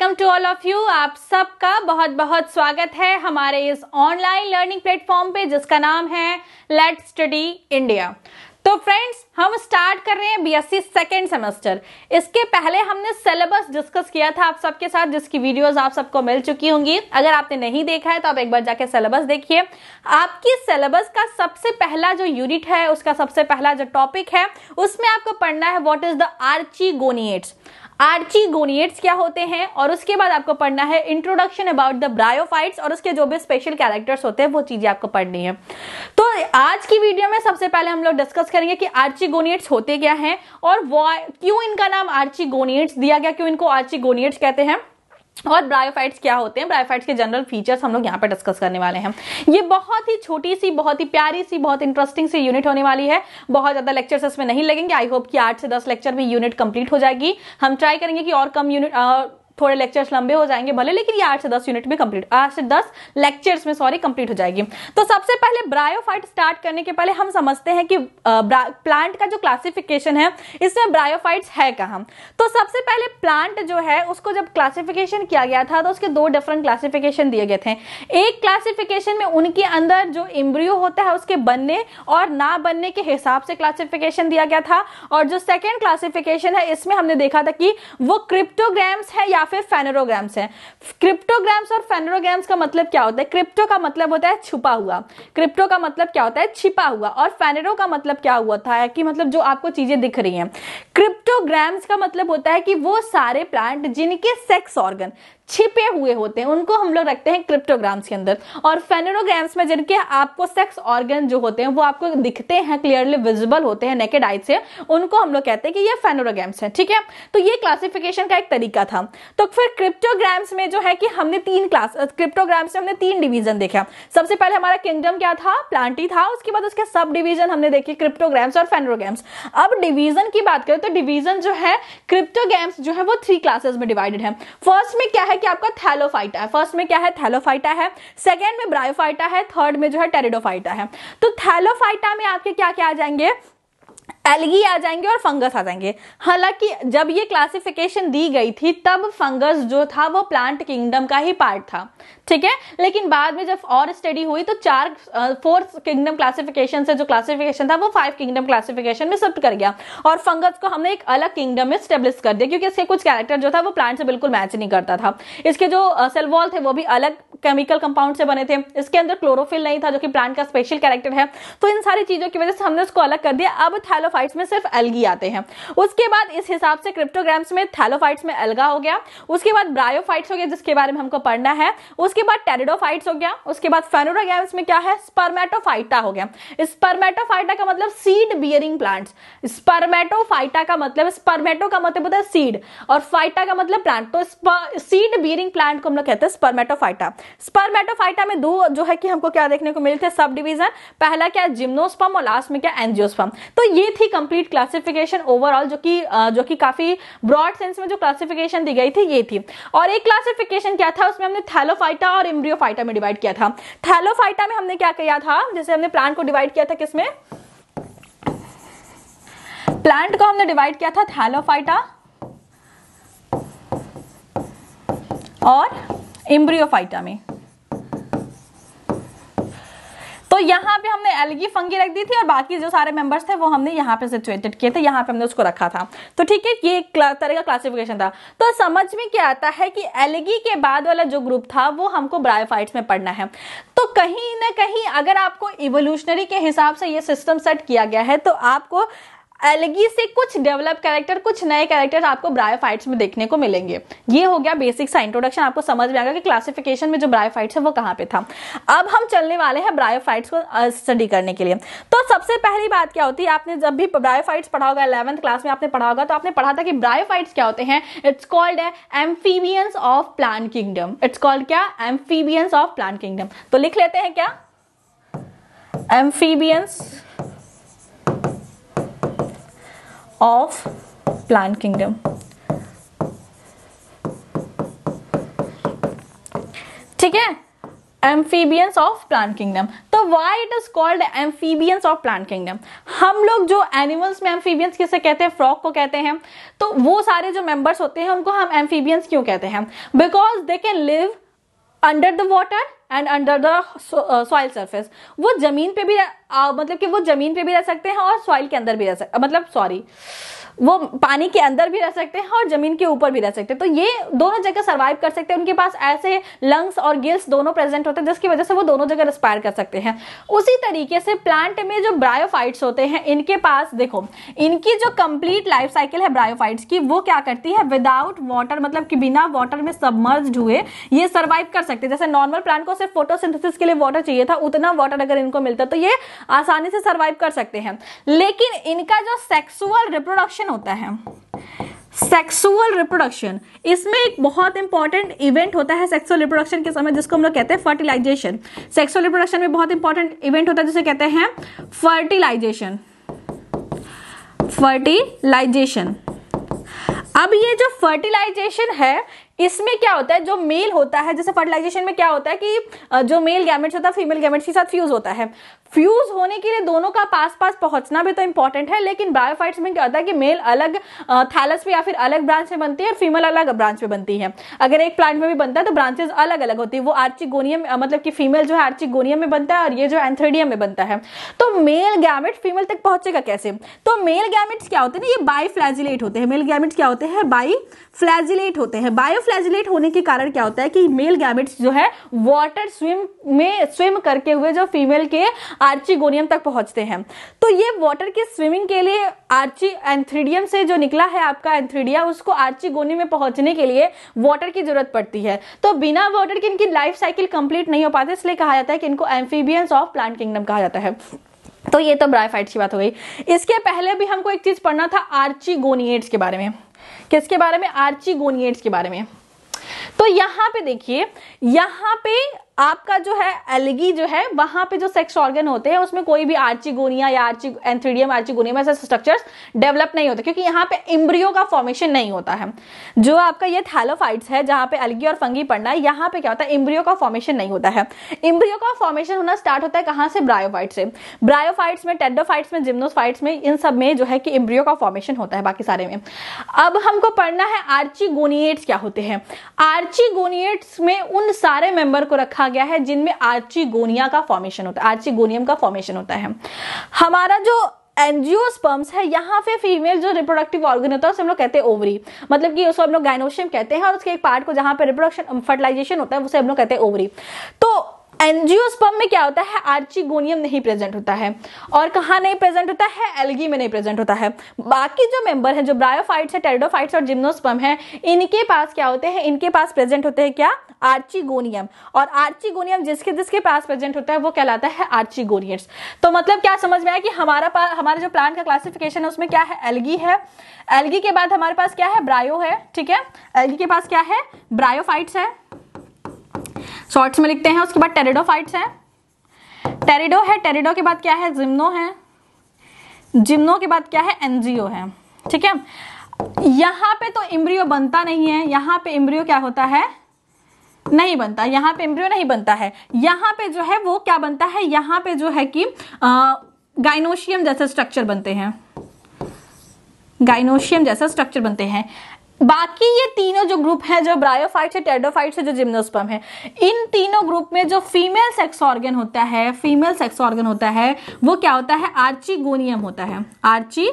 Welcome to all of you आप सबका बहुत बहुत स्वागत है हमारे इस ऑनलाइन लर्निंग प्लेटफॉर्म पे जिसका नाम है लेट स्टडी इंडिया तो फ्रेंड्स हम स्टार्ट कर रहे हैं बीएससी सेकेंड सेमेस्टर इसके पहले हमने सिलेबस डिस्कस किया था आप सबके साथ जिसकी वीडियोस आप सबको मिल चुकी होंगी अगर आपने नहीं देखा है तो आप एक बार जाके सिलेबस देखिए आपकी सिलेबस का सबसे पहला जो यूनिट है उसका सबसे पहला जो टॉपिक है उसमें आपको पढ़ना है what is the archegoniates archegoniates क्या होते हैं और उसके बाद आपको पढ़ना है इंट्रोडक्शन अबाउट द ब्रायोफाइट्स और उसके जो भी स्पेशल कैरेक्टर्स होते हैं वो चीजें आपको पढ़नी है तो आज की वीडियो में सबसे पहले हम लोग डिस्कस करेंगे कि आर्ची गोनियट्स होते क्या हैं और क्यों इनका नाम आर्ची गोनियट्स दिया गया क्यों इनको आर्ची गोनियट्स कहते हैं और ब्रायोफाइट्स क्या होते हैं ब्रायोफाइट्स के जनरल फीचर्स हम लोग यहाँ पर डिस्कस करने वाले हैं ये बहुत ही छोटी सी बहुत ही प्यारी सी बहुत इंटरेस्टिंग सी यूनिट होने वाली है बहुत ज़्यादा लेक्चर्स इसमें नहीं लगेंगे आई होप कि आठ से दस लेक्चर में यूनिट कंप्लीट हो जाएगी हम ट्राई करेंगे कि और कम यूनिट थोड़े लेक्चर्स लंबे हो जाएंगे भले लेकिन ये आठ से दस यूनिट में कंप्लीट आठ से दस लेक्चर्स में सॉरी कंप्लीट हो जाएगी तो सबसे पहले ब्रायोफाइट स्टार्ट करने के पहले हम समझते हैं कि प्लांट का जो क्लासिफिकेशन है इसमें ब्रायोफाइट है कहाँ तो सबसे पहले प्लांट जो है उसको जब क्लासिफिकेशन किया गया था तो उसके दो डिफरेंट क्लासिफिकेशन दिए गए थे एक क्लासिफिकेशन में उनके अंदर जो इम्ब्रियो होता है उसके बनने और ना बनने के हिसाब से क्लासिफिकेशन दिया गया था और जो सेकेंड क्लासिफिकेशन है इसमें हमने देखा था कि वो क्रिप्टोग्राम्स है या फिर फेनोरोग्राम्स हैं क्रिप्टोग्राम्स और फेनोरोग्राम्स का मतलब क्या होता है क्रिप्टो का मतलब होता है छुपा हुआ क्रिप्टो का मतलब क्या होता है छिपा हुआ और फेनेरो का मतलब क्या हुआ था कि मतलब जो आपको चीजें दिख रही हैं क्रिप्टोग्राम्स का मतलब होता है कि वो सारे प्लांट जिनके सेक्स ऑर्गन छिपे हुए होते हैं उनको हम लोग रखते हैं क्रिप्टोग्राम्स के अंदर और फेनोग्राम्स में जिनके आपको सेक्स ऑर्गन जो होते हैं वो आपको दिखते हैं क्लियरली विजिबल होते हैं नेकेड आई से उनको हम लोग कहते हैं कि ये फेनोग्राम्स हैं ठीक है तो ये क्लासिफिकेशन का एक तरीका था तो फिर क्रिप्टोग्राम्स में जो है कि हमने तीन क्लास क्रिप्टोग्राम्स में हमने तीन डिवीजन देखा सबसे पहले हमारा किंगडम क्या था प्लांटी था उसके बाद उसके सब डिवीजन हमने देखे क्रिप्टोग्राम्स और फेनोग्राम्स अब डिवीजन की बात करें तो डिवीजन जो है क्रिप्टोग्राम्स जो है वो थ्री क्लासेस में डिवाइडेड है फर्स्ट में क्या है कि आपका थैलोफाइटा है फर्स्ट में क्या है थैलोफाइटा है सेकेंड में ब्रायोफाइटा है थर्ड में जो है टेरिडोफाइटा है तो थैलोफाइटा में आपके क्या क्या आ जाएंगे एलगी आ जाएंगे और फंगस आ जाएंगे हालांकि जब ये क्लासिफिकेशन दी गई थी तब फंगस जो था वो प्लांट किंगडम का ही पार्ट था ठीक है लेकिन बाद में जब और स्टडी हुई तो चार फोर्थ किंगडम क्लासिफिकेशन से जो क्लासिफिकेशन था वो फाइव किंगडम क्लासिफिकेशन में शिफ्ट कर गया और फंगस को हमने एक अलग किंगडम में स्टेब्लिश कर दिया क्योंकि इसके कुछ कैरेक्टर जो था वो प्लांट से बिल्कुल मैच नहीं करता था इसके जो सेलवॉल थे वो भी अलग केमिकल कंपाउंड से बने थे इसके अंदर क्लोरोफिल नहीं था जो कि प्लांट का स्पेशल कैरेक्टर है तो इन सारी चीजों की वजह से हमने उसको अलग कर दिया अब थैलो थैलोफाइट्स में सिर्फ एल्गी आते हैं उसके बाद इस हिसाब से क्रिप्टोग्राम्स में थैलोफाइट्स में एल्गा हो गया उसके बाद ब्रायोफाइट्स हो गया जिसके बारे में हमको पढ़ना है उसके बाद टेरिडोफाइट्स हो गया उसके बाद फेनोरागैम्स में क्या है स्पर्मेटोफाइटा हो गया स्पर्मेटोफाइटा का मतलब सीड बियरिंग प्लांट्स स्पर्मेटोफाइटा का मतलब स्पर्मेटो का मतलब होता है सीड और फाइटा का मतलब प्लांट तो सीड बियरिंग प्लांट को हम लोग कहते हैं स्पर्मेटोफाइटा स्पर्मेटोफाइटा में दो जो है कि हमको क्या देखने को मिलते हैं सब डिवीजन पहला क्या जिम्नोस्पम और लास्ट में क्या एनजियोस्पम तो ये ही कंप्लीट क्लासिफिकेशन ओवरऑल जो कि जो कि काफी ब्रॉड सेंस में जो क्लासिफिकेशन दी गई थी ये थी और एक क्लासिफिकेशन क्या था उसमें हमने थैलोफाइटा और इम्ब्रियोफाइटा में डिवाइड किया था थैलोफाइटा में हमने क्या किया था जैसे हमने प्लांट को डिवाइड किया था किसमें प्लांट को हमने डिवाइड किया था थैलोफाइटा और इम्ब्रियोफाइटा में तो यहाँ पे हमने एलगी फंगी रख दी थी और बाकी जो सारे मेंबर्स थे वो हमने यहाँ पे सिचुएटेड किए थे यहाँ पे हमने उसको रखा था तो ठीक है ये एक तरह का क्लासिफिकेशन था तो समझ में क्या आता है कि एलगी के बाद वाला जो ग्रुप था वो हमको ब्रायोफाइट्स में पढ़ना है तो कहीं ना कहीं अगर आपको इवोल्यूशनरी के हिसाब से ये सिस्टम सेट किया गया है तो आपको एलगी से कुछ डेवलप कैरेक्टर कुछ नए कैरेक्टर आपको ब्रायोफाइट्स में देखने को मिलेंगे ये हो गया बेसिक सा इंट्रोडक्शन आपको समझ में आएगा कि क्लासिफिकेशन में जो ब्रायोफाइट्स है वो कहाँ पे था अब हम चलने वाले हैं ब्रायोफाइट्स को स्टडी करने के लिए तो सबसे पहली बात क्या होती है आपने जब भी ब्रायोफाइट्स पढ़ा होगा इलेवंथ क्लास में आपने पढ़ा होगा तो आपने पढ़ा था कि ब्रायोफाइट्स क्या होते हैं इट्स कॉल्ड है amphibians of plant kingdom it's called क्या एम्फीबियंस ऑफ प्लांट किंगडम तो लिख लेते हैं क्या एम्फीबियंस of plant kingdom ठीक है एम्फीबियंस ऑफ प्लांट किंगडम तो why it is called amphibians of plant kingdom हम लोग जो एनिमल्स में एम्फीबियंस किसे कहते हैं फ्रॉक को कहते हैं तो वो सारे जो मेंबर्स होते हैं उनको हम एम्फीबियंस क्यों कहते हैं because they can live under the water and under the soil surface वो जमीन पे भी आ, मतलब कि वो जमीन पे भी रह सकते हैं और सॉइल के अंदर भी रह सकते मतलब सॉरी वो पानी के अंदर भी रह सकते हैं और जमीन के ऊपर भी रह सकते हैं तो ये दोनों जगह सर्वाइव कर सकते हैं उनके पास ऐसे लंग्स और गिल्स दोनों प्रेजेंट होते हैं जिसकी वजह से वो दोनों जगह रिस्पायर कर सकते हैं उसी तरीके से प्लांट में जो ब्रायोफाइट्स होते हैं इनके पास देखो इनकी जो कंप्लीट लाइफ साइकिल है ब्रायोफाइट्स की वो क्या करती है विदाउट वाटर मतलब कि बिना वाटर में सबमर्ज हुए ये सर्वाइव कर सकते हैं जैसे नॉर्मल प्लांट को सिर्फ फोटोसिंथेसिस के लिए वाटर चाहिए था उतना वाटर अगर इनको मिलता तो ये आसानी से सर्वाइव कर सकते हैं लेकिन इनका जो सेक्सुअल रिप्रोडक्शन रिप्रोडक्शन होता है सेक्सुअल रिप्रोडक्शन इसमें एक बहुत इंपॉर्टेंट इवेंट होता है सेक्सुअल रिप्रोडक्शन के समय जिसको हम लोग कहते हैं फर्टिलाइजेशन सेक्सुअल रिप्रोडक्शन में बहुत इंपॉर्टेंट इवेंट होता है जिसे कहते हैं फर्टिलाइजेशन फर्टिलाइजेशन अब ये जो फर्टिलाइजेशन है इसमें क्या होता है जो मेल होता है जैसे फर्टिलाइजेशन में क्या होता है कि जो मेल गैमेट्स होता है फीमेल गैमेट्स के साथ फ्यूज होता है फ्यूज होने के लिए दोनों का पास पास पहुंचना भी तो इंपॉर्टेंट है लेकिन बायोफाइट्स में क्या होता है कि मेल अलग थैलस में या फिर अलग ब्रांच में बनती है और फीमेल अलग ब्रांच में बनती है अगर एक प्लांट में भी बनता है तो ब्रांचेस अलग अलग होती है वो आर्चिगोनियम मतलब कि फीमेल जो है आर्चिगोनियम में बनता है और ये जो एंथ्रेडियम में बनता है तो मेल गैमेट फीमेल तक पहुंचेगा कैसे तो मेल गैमेट्स क्या होते हैं ना ये बाई फ्लैजिलेट होते हैं मेल गैमेट्स क्या होते हैं बाई फ्लैजिलेट होते हैं बायोफ्लैजिलेट होने के कारण क्या होता है कि मेल गैमेट्स जो है वाटर स्विम में स्विम करके हुए जो फीमेल के आर्चीगोनियम तक पहुंचते हैं तो ये वाटर के स्विमिंग के लिए आर्ची एंथ्रीडियम से जो निकला है आपका एंथ्रीडिया उसको आर्चीगोनियम में पहुंचने के लिए वाटर की जरूरत पड़ती है तो बिना वाटर के इनकी लाइफ साइकिल कंप्लीट नहीं हो पाती इसलिए कहा जाता है कि इनको एम्फीबियंस ऑफ प्लांट किंगडम कहा जाता है तो ये तो ब्राइफाइट्स की बात हो गई इसके पहले भी हमको एक चीज पढ़ना था आर्चीगोनिएट्स के बारे में किसके बारे में आर्चीगोनिएट्स के बारे में तो यहां पे देखिए यहां पे आपका जो है एलगी जो है वहां पे जो सेक्स ऑर्गन होते हैं उसमें कोई भी आर्चिगोनिया या आर्ची एंथ्रीडियम आर्चिगोनियम ऐसे स्ट्रक्चर्स डेवलप नहीं होते क्योंकि यहाँ पे इम्ब्रियो का फॉर्मेशन नहीं होता है जो आपका ये थैलोफाइट्स है जहां पे एलगी और फंगी पड़ना है यहाँ पे क्या होता है इम्ब्रियो का फॉर्मेशन नहीं होता है इम्ब्रियो का फॉर्मेशन होना स्टार्ट होता है कहाँ से ब्रायोफाइट से ब्रायोफाइट्स में टेडोफाइट्स में जिम्नोफाइट्स में इन सब में जो है कि इम्ब्रियो का फॉर्मेशन होता है बाकी सारे में अब हमको पढ़ना है आर्चिगोनिएट्स क्या होते हैं आर्चिगोनिएट्स में उन सारे मेंबर को रखा रखा गया है जिनमें आर्चिगोनिया का फॉर्मेशन होता है आर्चिगोनियम का फॉर्मेशन होता है हमारा जो एनजियोस्पर्म्स है यहाँ पे फीमेल जो रिप्रोडक्टिव ऑर्गन होता है उसे हम लोग कहते हैं ओवरी मतलब कि उसको हम लोग गाइनोशियम कहते हैं और उसके एक पार्ट को जहाँ पे रिप्रोडक्शन फर्टिलाइजेशन होता है उसे हम लोग कहते हैं ओवरी तो एनजियोस्पर्म में क्या होता है आर्चिगोनियम नहीं प्रेजेंट होता है और कहाँ नहीं प्रेजेंट होता है एलगी में नहीं प्रेजेंट होता है बाकी जो मेंबर हैं जो ब्रायोफाइट्स है टेरिडोफाइट्स और जिम्नोस्पर्म है इनके पास क्या होते हैं इनके पास प्रेजेंट होते हैं क्या आर्चिगोनियम और आर्चिगोनियम जिसके जिसके पास प्रेजेंट होता है वो कहलाता है आर्चिगोनियट्स तो मतलब क्या समझ में आया कि हमारा पास हमारे जो प्लांट का क्लासिफिकेशन है उसमें क्या है एलगी है एलगी के बाद हमारे पास क्या है ब्रायो है ठीक है एलगी के पास क्या है ब्रायोफाइट्स है शॉर्ट्स में लिखते हैं उसके बाद टेरिडो फाइट्स हैं टेरिडो है टेरिडो के बाद क्या है जिम्नो है जिम्नो के बाद क्या है एनजीओ है ठीक है यहाँ पे तो इम्ब्रियो बनता नहीं है यहाँ पे इम्ब्रियो क्या होता है नहीं बनता यहाँ पे इम्ब्रियो नहीं बनता है यहाँ पे जो है वो क्या बनता है यहाँ पे जो है कि गाइनोशियम जैसे स्ट्रक्चर बनते हैं गाइनोशियम जैसा स्ट्रक्चर बनते हैं बाकी ये तीनों जो ग्रुप हैं जो ब्रायोफाइट्स है टेडोफाइट्स है जो जिम्नोस्पर्म है इन तीनों ग्रुप में जो फीमेल सेक्स ऑर्गन होता है फीमेल सेक्स ऑर्गन होता है वो क्या होता है आर्ची गोनियम होता है आर्ची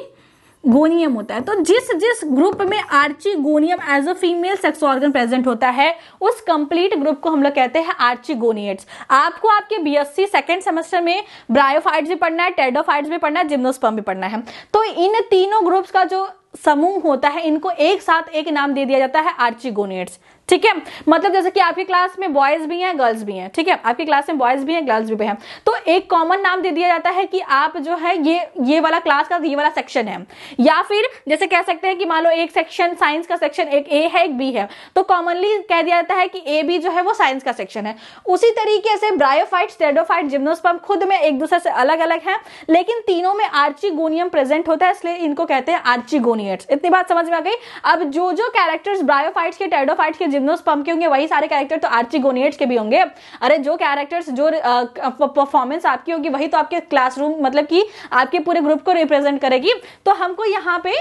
गोनियम होता है तो जिस जिस ग्रुप में archegonium as a female sex organ present होता है उस कंप्लीट ग्रुप को हम लोग कहते हैं आर्ची गोनियट्स आपको आपके बीएससी सेकेंड सेमेस्टर में ब्रायोफाइट्स भी पढ़ना है टेडोफाइट्स भी पढ़ना है जिम्नोस्पर्म भी पढ़ना है तो इन तीनों ग्रुप्स का जो समूह होता है इनको एक साथ एक नाम दे दिया जाता है आर्चिगोनेट्स ठीक है मतलब जैसे कि आपकी क्लास में बॉयज भी हैं गर्ल्स भी हैं ठीक है आपकी क्लास में बॉयज भी हैं गर्ल्स भी हैं तो एक कॉमन नाम दे दिया जाता है कि आप जो है ये ये वाला क्लास का ये वाला सेक्शन है या फिर जैसे कह सकते हैं कि मान लो एक सेक्शन साइंस का सेक्शन एक ए है एक बी है तो कॉमनली कह दिया जाता है कि ए बी जो है वो साइंस का सेक्शन है उसी तरीके से ब्रायोफाइट स्टेडोफाइट जिम्नोस्पम खुद में एक दूसरे से अलग अलग है लेकिन तीनों में आर्चिगोनियम प्रेजेंट होता है इसलिए इनको कहते हैं आर्चिगोनियट्स इतनी बात समझ में आ गई अब जो जो कैरेक्टर्स ब्रायोफाइट्स के टेडोफाइट्स के जितने जिम्नोस्पर्म के होंगे वही सारे कैरेक्टर तो आर्ची गोनेट के भी होंगे अरे जो कैरेक्टर्स जो परफॉर्मेंस आपकी होगी वही तो आपके क्लासरूम मतलब कि आपके पूरे ग्रुप को रिप्रेजेंट करेगी तो हमको यहाँ पे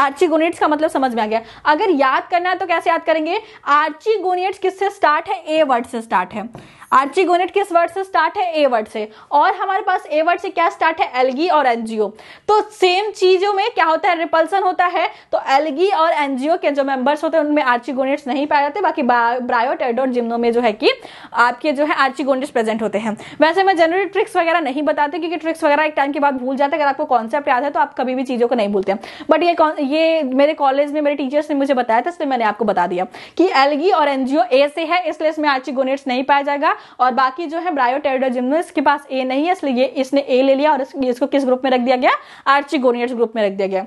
आर्ची गोनेट्स का मतलब समझ में आ गया अगर याद करना है तो कैसे याद करेंगे आर्ची गोनेट्स किससे स्टार्ट है ए वर्ड से स्टार्ट है आर्ची गोनेट किस वर्ड से स्टार्ट है ए वर्ड से और हमारे पास ए वर्ड से क्या स्टार्ट है एलगी और एनजीओ तो सेम चीजों में क्या होता है रिपल्सन होता है तो एलगी और एनजीओ के जो मेंबर्स होते हैं उनमें गोनेट्स नहीं पाए जाते बाकी ब्रायोट एडोट जिम्नो में जो है कि आपके जो है आर्ची गोनेट्स प्रेजेंट होते हैं वैसे मैं जनरली ट्रिक्स वगैरह नहीं बताते क्योंकि ट्रिक्स वगैरह एक टाइम के बाद भूल जाते अगर आपको कॉन्सेप्ट याद है तो आप कभी भी चीज़ों को नहीं भूलते बट ये ये मेरे कॉलेज में मेरे टीचर्स ने मुझे बताया था इसलिए मैंने आपको बता दिया कि एलगी और एनजीओ ए से है इसलिए इसमें गोनेट्स नहीं पाया जाएगा और बाकी जो है ब्रायोटेरिडोजिम्नस इसके पास ए नहीं है इसलिए इसने ए ले लिया और इसको किस ग्रुप में रख दिया गया आर्ची ग्रुप में रख दिया गया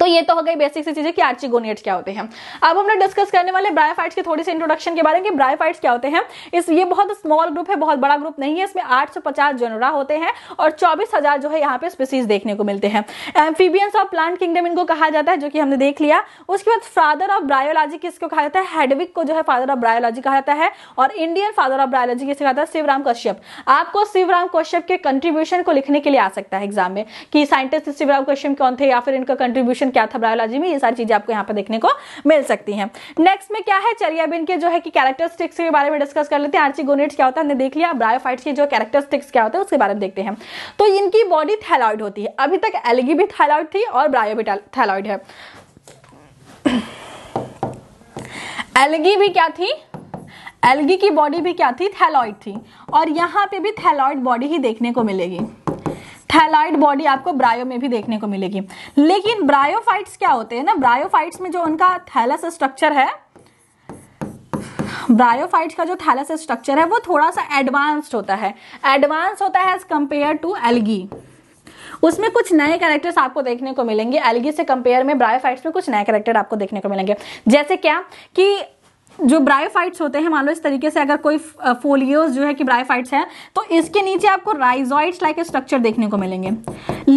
तो ये तो हो गई बेसिक सी चीजें कि आर्चिगोनियट्स क्या होते हैं अब हम लोग डिस्कस करने वाले ब्रायोफाइट्स के थोड़ी सी इंट्रोडक्शन के बारे में कि ब्रायोफाइट्स क्या होते हैं इस ये बहुत स्मॉल ग्रुप है बहुत बड़ा ग्रुप नहीं है इसमें 850 जनरा होते हैं और 24000 जो है यहाँ पे स्पीसीज देखने को मिलते हैं एम्फीबियंस ऑफ प्लांट किंगडम इनको कहा जाता है जो कि हमने देख लिया उसके बाद फादर ऑफ ब्रायोलॉजी किसको कहा जाता है हेडविक को जो है फादर ऑफ ब्रायोलॉजी कहा जाता है और इंडियन फादर ऑफ ब्रायोलॉजी किसे कहा जाता है शिवराम कश्यप आपको शिवराम कश्यप के कंट्रीब्यूशन को लिखने के लिए आ सकता है एग्जाम में कि साइंटिस्ट शिवराम कश्यप कौन थे या फिर इनका कंट्रीब्यूशन कंडीशन क्या था बायोलॉजी में ये सारी चीजें आपको यहाँ पर देखने को मिल सकती है नेक्स्ट में क्या है चरियाबिन के जो है कि कैरेक्टरिस्टिक्स के बारे में डिस्कस कर लेते हैं आर्चिगोनेट्स क्या होता है देख लिया ब्रायोफाइट्स के जो कैरेक्टरिस्टिक्स क्या होता है उसके बारे में देखते हैं तो इनकी बॉडी थायलॉयड होती है अभी तक एलगी भी थायलॉयड थी और ब्रायो भी थायलॉयड है एलगी भी क्या थी एलगी की बॉडी भी क्या थी थैलॉइड थी और यहां पे भी थैलॉइड बॉडी ही देखने को मिलेगी थैलाइड बॉडी आपको ब्रायो में भी देखने को मिलेगी लेकिन ब्रायोफाइट्स क्या होते हैं ना ब्रायोफाइट्स में जो उनका थैलस स्ट्रक्चर है ब्रायोफाइट्स का जो थैलस स्ट्रक्चर है वो थोड़ा सा एडवांस्ड होता है एडवांस होता है एज कंपेयर टू एलगी उसमें कुछ नए कैरेक्टर्स आपको देखने को मिलेंगे एलगी से कंपेयर में ब्रायोफाइट्स में कुछ नए कैरेक्टर आपको देखने को मिलेंगे जैसे क्या कि जो ब्रायोफाइट्स होते हैं मान लो इस तरीके से अगर कोई फोलियोज जो है कि ब्रायोफाइट्स है तो इसके नीचे आपको राइजॉइड्स लाइक स्ट्रक्चर देखने को मिलेंगे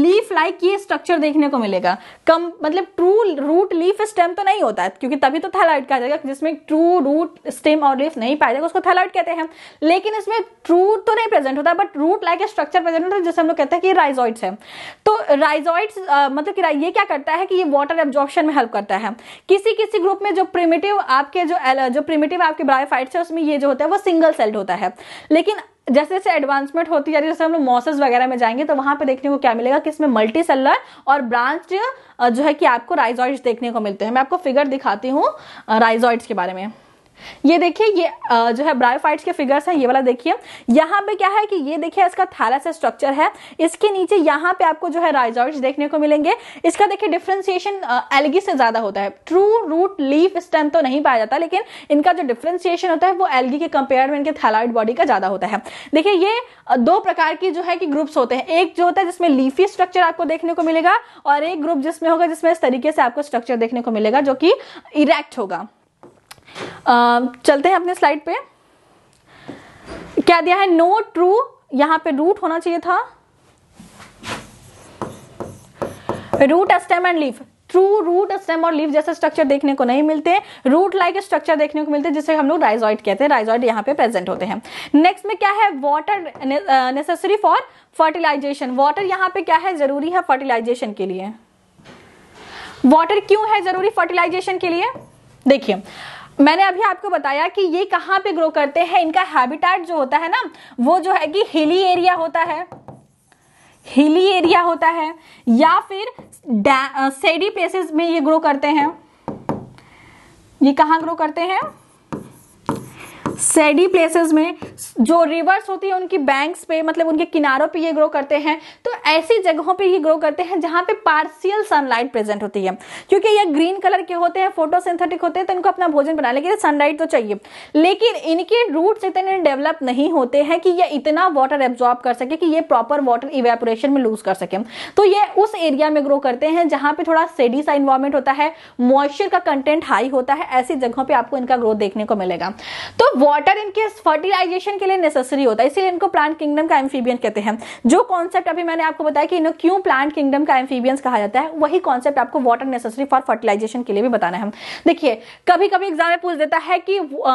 लीफ लाइक ये स्ट्रक्चर देखने को मिलेगा कम मतलब ट्रू रूट लीफ स्टेम तो नहीं होता है क्योंकि तभी तो थैलाइड कहा जाएगा जिसमें ट्रू रूट स्टेम और लीफ नहीं पाया जाएगा उसको थैलाइड कहते हैं लेकिन इसमें ट्रू तो नहीं प्रेजेंट होता but root like structure present होता है जैसे हम लोग कहते हैं कि राइजॉइड्स है तो राइजॉइड्स मतलब कि ये क्या करता है कि ये वाटर एब्जॉर्प्शन में हेल्प करता है किसी किसी ग्रुप में जो प्रिमेटिव आपके जो जो प्रिमेटिव आपके ब्रायोफाइट्स है उसमें ये जो होता है वो सिंगल सेल्ड होता है लेकिन जैसे जैसे एडवांसमेंट होती जा रही है जैसे हम लोग मॉसेस वगैरह में जाएंगे तो वहां पे देखने को क्या मिलेगा कि इसमें मल्टी सेलर और ब्रांच जो है कि आपको राइजॉइड्स देखने को मिलते हैं मैं आपको फिगर दिखाती हूँ राइजॉइड्स के बारे में ये देखिए ये जो है ब्रायोफाइट्स के फिगर्स हैं ये वाला देखिए यहाँ पे क्या है कि ये देखिए इसका थैलस स्ट्रक्चर है इसके नीचे यहाँ पे आपको जो है राइजॉइड्स देखने को मिलेंगे इसका देखिए डिफ्रेंसिएशन एलगी से ज्यादा होता है ट्रू रूट लीफ स्टेम तो नहीं पाया जाता लेकिन इनका जो डिफ्रेंसिएशन होता है वो एलगी के कंपेयर में इनके थैलाइड बॉडी का ज्यादा होता है देखिए ये दो प्रकार की जो है कि ग्रुप्स होते हैं एक जो होता है जिसमें लीफी स्ट्रक्चर आपको देखने को मिलेगा और एक ग्रुप जिसमें होगा जिसमें इस तरीके से आपको स्ट्रक्चर देखने को मिलेगा जो कि इरेक्ट होगा चलते हैं अपने स्लाइड पे क्या दिया है नो ट्रू यहां पे रूट होना चाहिए था root stem and leaf true root stem और लीफ जैसे स्ट्रक्चर देखने को नहीं मिलते रूट लाइक स्ट्रक्चर देखने को मिलते जिसे हम लोग राइजॉइड कहते हैं राइजॉइड यहाँ पे प्रेजेंट होते हैं नेक्स्ट में क्या है water necessary for fertilization water यहां पे क्या है जरूरी है फर्टिलाइजेशन के लिए वॉटर क्यों है जरूरी फर्टिलाइजेशन के लिए देखिए मैंने अभी आपको बताया कि ये कहाँ पे ग्रो करते हैं इनका हैबिटेट जो होता है ना वो जो है कि हिली एरिया होता है हिली एरिया होता है या फिर सेडी प्लेसेस में ये ग्रो करते हैं ये कहाँ ग्रो करते हैं सेडी प्लेसेस में जो रिवर्स होती है उनकी बैंक्स पे मतलब उनके किनारों पे ये ग्रो करते हैं तो ऐसी जगहों पे ये ग्रो करते हैं जहां पे पार्शियल सनलाइट प्रेजेंट होती है क्योंकि ये ग्रीन कलर के होते हैं फोटोसिंथेटिक होते हैं तो इनको अपना भोजन बनाने के लिए सनलाइट तो चाहिए लेकिन इनके रूट इतने डेवलप नहीं होते हैं कि ये इतना वाटर एब्जॉर्ब कर सके कि ये प्रॉपर वाटर इवेपोरेशन में लूज कर सके तो ये उस एरिया में ग्रो करते हैं जहां पे थोड़ा सेडी सा इन्वायरमेंट होता है मॉइस्चर का कंटेंट हाई होता है ऐसी जगहों पर आपको इनका ग्रोथ देखने को मिलेगा तो वाटर इनके फर्टिलाइजेशन के लिए नेसेसरी होता है इसीलिए इनको प्लांट किंगडम का एम्फीबियन कहते हैं जो कॉन्सेप्ट अभी मैंने आपको बताया कि इन्हें क्यों प्लांट किंगडम का एम्फीबियंस कहा जाता है वही कॉन्सेप्ट आपको वाटर नेसेसरी फॉर फर्टिलाइजेशन के लिए भी बताना है देखिए कभी कभी एग्जाम में पूछ देता है कि आ,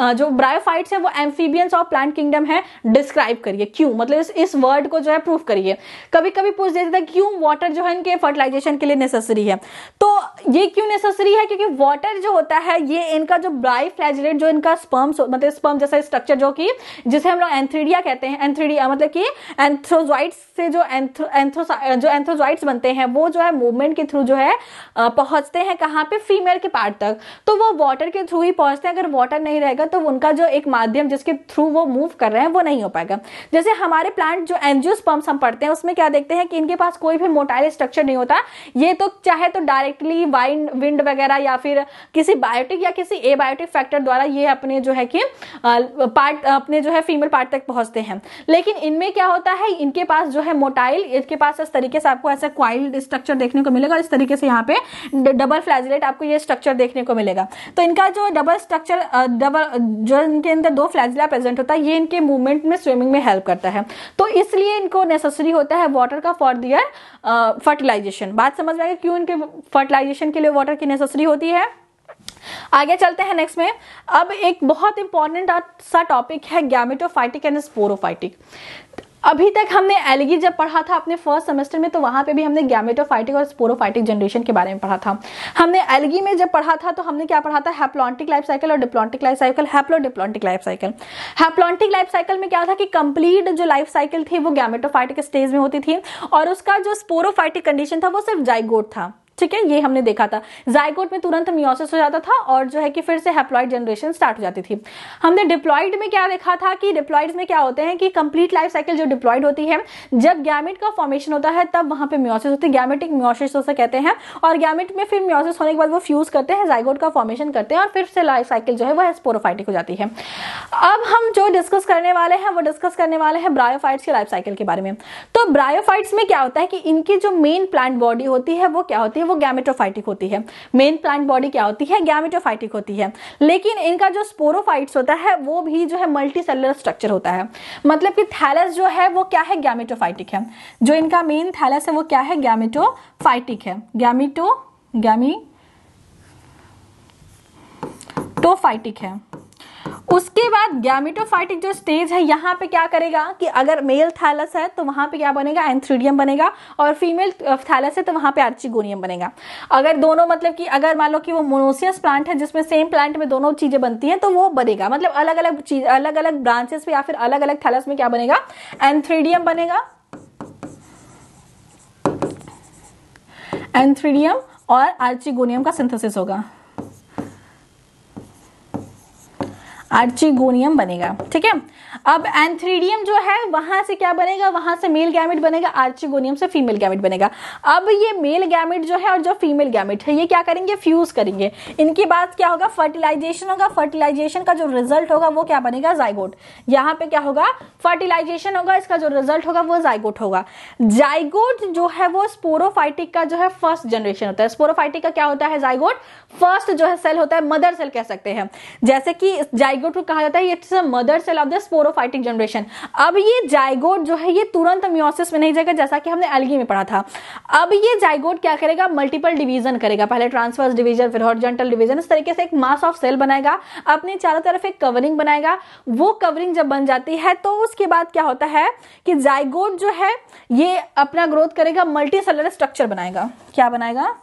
जो ब्रायोफाइट्स हैं वो एम्फीबियंस और प्लांट किंगडम है डिस्क्राइब करिए क्यों मतलब इस इस वर्ड को जो है प्रूफ करिए कभी कभी पूछ देते थे क्यों वाटर जो है इनके फर्टिलाइजेशन के लिए नेसेसरी है तो ये क्यों नेसेसरी है क्योंकि वाटर जो होता है ये इनका जो ब्राई जो इनका स्पर्म मतलब स्पर्म जैसा स्ट्रक्चर जो कि जिसे हम लोग एंथ्रीडिया कहते हैं एंथ्रीडिया मतलब कि एंथ्रोजॉइट्स से जो एंथ्रो, जो एंथ्रोजॉइट्स बनते हैं वो जो है मूवमेंट के थ्रू जो है पहुंचते हैं कहाँ पे फीमेल के पार्ट तक तो वो वाटर के थ्रू ही पहुंचते हैं अगर वाटर नहीं रहेगा पाएगा तो उनका जो एक माध्यम जिसके थ्रू वो मूव कर रहे हैं वो नहीं हो पाएगा जैसे हमारे प्लांट जो एनजियो हम पढ़ते हैं उसमें क्या देखते हैं कि इनके पास कोई भी मोटाइल स्ट्रक्चर नहीं होता ये तो चाहे तो डायरेक्टली वाइंड विंड वगैरह या फिर किसी बायोटिक या किसी एबायोटिक फैक्टर द्वारा ये अपने जो है कि पार्ट अपने जो है फीमेल पार्ट तक पहुंचते हैं लेकिन इनमें क्या होता है इनके पास जो है मोटाइल इनके पास इस तरीके से आपको ऐसा क्वाइल स्ट्रक्चर देखने को मिलेगा और इस तरीके से यहाँ पे डबल फ्लैजिलेट आपको ये स्ट्रक्चर देखने को मिलेगा तो इनका जो डबल स्ट्रक्चर डबल जो इनके अंदर दो फ्लैजिला प्रेजेंट होता है ये इनके मूवमेंट में स्विमिंग में हेल्प करता है तो इसलिए इनको नेसेसरी होता है वाटर का फॉर दियर फर्टिलाइजेशन बात समझ में आएगा क्यों इनके फर्टिलाइजेशन के लिए वाटर की नेसेसरी होती है आगे चलते हैं नेक्स्ट में अब एक बहुत इंपॉर्टेंट सा टॉपिक है गैमेटोफाइटिक एंड स्पोरोफाइटिक अभी तक हमने एलगी जब पढ़ा था अपने फर्स्ट सेमेस्टर में तो वहाँ पे भी हमने गैमेटोफाइटिक और स्पोरोफाइटिक जनरेशन के बारे में पढ़ा था हमने एलगी में जब पढ़ा था तो हमने क्या पढ़ा था हैप्लॉन्टिक लाइफ साइकिल और diplontic life cycle diplontic life cycle haplontic life cycle में क्या था कि कंप्लीट जो लाइफ साइकिल थी वो गैमेटोफाइटिक स्टेज में होती थी और उसका जो स्पोरोफाइटिक कंडीशन था वो सिर्फ जाइगोट था ठीक है ये हमने देखा था जायकोट में तुरंत मियोसिस हो जाता था और जो है कि फिर से हैप्लॉइड जनरेशन स्टार्ट हो जाती थी हमने डिप्लॉइड में क्या देखा था कि डिप्लॉइड में क्या होते हैं कि कंप्लीट लाइफ साइकिल जो डिप्लॉइड होती है जब गैमेट का फॉर्मेशन होता है तब वहां पे म्योसिस होती है गैमेटिक म्योसिस उसे कहते हैं और गैमेट में फिर म्योसिस होने के बाद वो फ्यूज करते हैं जायकोट का फॉर्मेशन करते हैं और फिर से लाइफ साइकिल जो है वह स्पोरोफाइटिक हो जाती है अब हम जो डिस्कस करने वाले हैं वो डिस्कस करने वाले हैं ब्रायोफाइट्स की लाइफ साइकिल के बारे में तो ब्रायोफाइट्स में क्या होता है कि इनकी जो मेन प्लांट बॉडी होती है वो क्या होती है है वो गैमेटोफाइटिक होती है मेन प्लांट बॉडी क्या होती है गैमेटोफाइटिक होती है लेकिन इनका जो स्पोरोफाइट्स होता है वो भी जो है मल्टी स्ट्रक्चर होता है मतलब कि थैलस जो है वो क्या है गैमेटोफाइटिक है जो इनका मेन थैलस है वो क्या है गैमेटोफाइटिक है गैमिटो गैमी तो फाइटिक है उसके बाद गैमिटोफाइटिक जो स्टेज है यहाँ पे क्या करेगा कि अगर मेल थैलस है तो वहाँ पे क्या बनेगा एंथ्रीडियम बनेगा और फीमेल थैलस है तो वहाँ पे आर्चिगोनियम बनेगा अगर दोनों मतलब कि अगर मान लो कि वो मोनोसियस प्लांट है जिसमें सेम प्लांट में दोनों चीज़ें बनती हैं तो वो बनेगा मतलब अलग अलग चीज अलग अलग ब्रांचेस में या फिर अलग अलग थैलस में क्या बनेगा एंथ्रीडियम बनेगा एंथ्रीडियम और आर्चिगोनियम का सिंथेसिस होगा आर्चिगोनियम बनेगा ठीक है अब एंथ्रीडियम जो है वहां से क्या बनेगा वहां से मेल गैमिट बनेगा आर्चिगोनियम से फीमेल गैमिट बनेगा अब ये मेल गैमिट जो है और जो फीमेल गैमिट है ये क्या करेंगे फ्यूज करेंगे इनके बाद क्या होगा फर्टिलाइजेशन होगा फर्टिलाइजेशन का जो रिजल्ट होगा वो क्या बनेगा जाइगोट यहाँ पे क्या होगा फर्टिलाइजेशन होगा इसका जो रिजल्ट होगा वो जाइगोट होगा जाइगोट जो है वो स्पोरोफाइटिक का जो है फर्स्ट जनरेशन होता है स्पोरोफाइटिक का क्या होता है जाइगोट फर्स्ट जो है सेल होता है मदर सेल कह सकते हैं जैसे कि जाइगोट जाइगोट कहा जाता है it's a mother cell of the sporophytic generation अब ये जाइगोट जो है ये तुरंत म्योसिस में नहीं जाएगा जैसा कि हमने एलगी में पढ़ा था अब ये जाइगोट क्या करेगा मल्टीपल डिवीजन करेगा पहले ट्रांसवर्स डिवीजन फिर हॉर्जेंटल डिवीजन इस तरीके से एक मास ऑफ सेल बनाएगा अपने चारों तरफ एक कवरिंग बनाएगा वो कवरिंग जब बन जाती है तो उसके बाद क्या होता है कि जाइगोट जो है ये अपना ग्रोथ करेगा मल्टी सेलर स्ट्रक्चर बनाएगा क्या बनाएगा